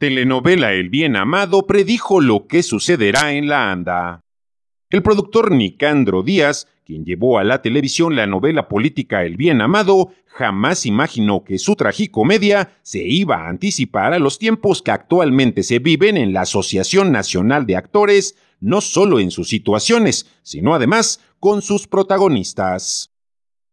telenovela El Bien Amado predijo lo que sucederá en la anda. El productor Nicandro Díaz, quien llevó a la televisión la novela política El Bien Amado, jamás imaginó que su tragicomedia se iba a anticipar a los tiempos que actualmente se viven en la Asociación Nacional de Actores, no solo en sus situaciones, sino además con sus protagonistas.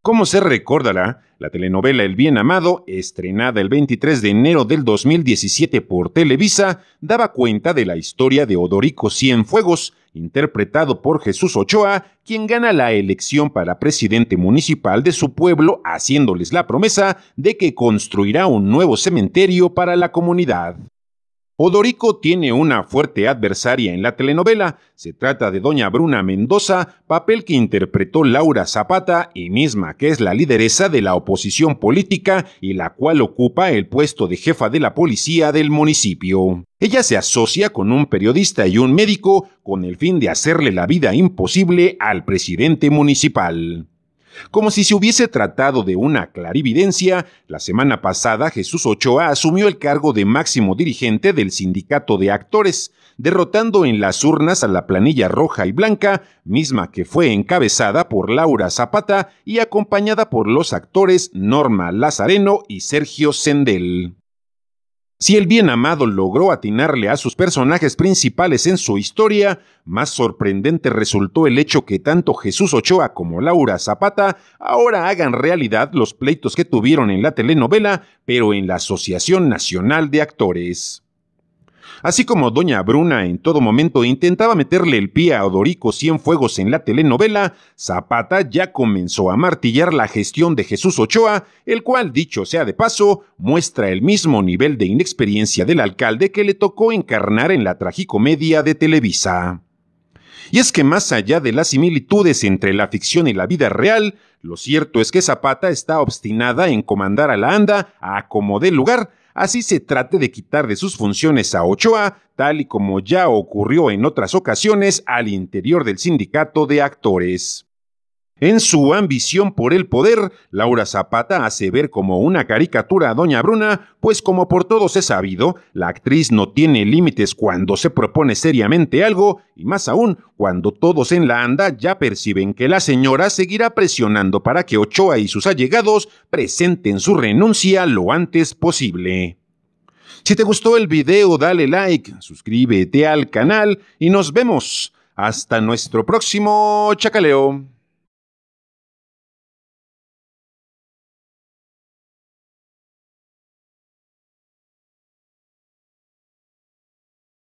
Como se recordará, la telenovela El Bien Amado, estrenada el 23 de enero del 2017 por Televisa, daba cuenta de la historia de Odorico Cienfuegos, interpretado por Jesús Ochoa, quien gana la elección para presidente municipal de su pueblo, haciéndoles la promesa de que construirá un nuevo cementerio para la comunidad. Odorico tiene una fuerte adversaria en la telenovela, se trata de doña Bruna Mendoza, papel que interpretó Laura Zapata y misma que es la lideresa de la oposición política y la cual ocupa el puesto de jefa de la policía del municipio. Ella se asocia con un periodista y un médico con el fin de hacerle la vida imposible al presidente municipal. Como si se hubiese tratado de una clarividencia, la semana pasada Jesús Ochoa asumió el cargo de máximo dirigente del sindicato de actores, derrotando en las urnas a la planilla roja y blanca, misma que fue encabezada por Laura Zapata y acompañada por los actores Norma Lazareno y Sergio Sendel. Si el bien amado logró atinarle a sus personajes principales en su historia, más sorprendente resultó el hecho que tanto Jesús Ochoa como Laura Zapata ahora hagan realidad los pleitos que tuvieron en la telenovela, pero en la Asociación Nacional de Actores así como Doña Bruna en todo momento intentaba meterle el pie a Odorico Cienfuegos en la telenovela, Zapata ya comenzó a martillar la gestión de Jesús Ochoa, el cual, dicho sea de paso, muestra el mismo nivel de inexperiencia del alcalde que le tocó encarnar en la tragicomedia de Televisa. Y es que más allá de las similitudes entre la ficción y la vida real, lo cierto es que Zapata está obstinada en comandar a la anda a como dé lugar, así se trate de quitar de sus funciones a Ochoa, tal y como ya ocurrió en otras ocasiones al interior del sindicato de actores. En su ambición por el poder, Laura Zapata hace ver como una caricatura a Doña Bruna, pues como por todos es sabido, la actriz no tiene límites cuando se propone seriamente algo, y más aún cuando todos en la anda ya perciben que la señora seguirá presionando para que Ochoa y sus allegados presenten su renuncia lo antes posible. Si te gustó el video, dale like, suscríbete al canal y nos vemos. Hasta nuestro próximo chacaleo.